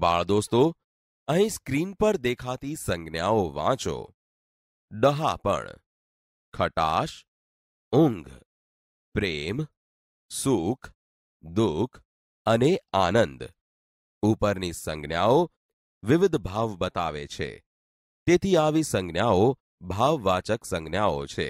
બાળ દોસ્તો આઈ સ્ક્રીન પર દેખાતી સંજ્ઞાઓ વાંચો દહાપણ ખટાશ ઉંગ પ્રેમ સુખ દુખ અને આનંદ ઉપરની સંજ્ઞાઓ વિવિધ ભાવ બતાવે છે તેથી આ વિ સંજ્ઞાઓ ભાવવાચક સંજ્ઞાઓ છે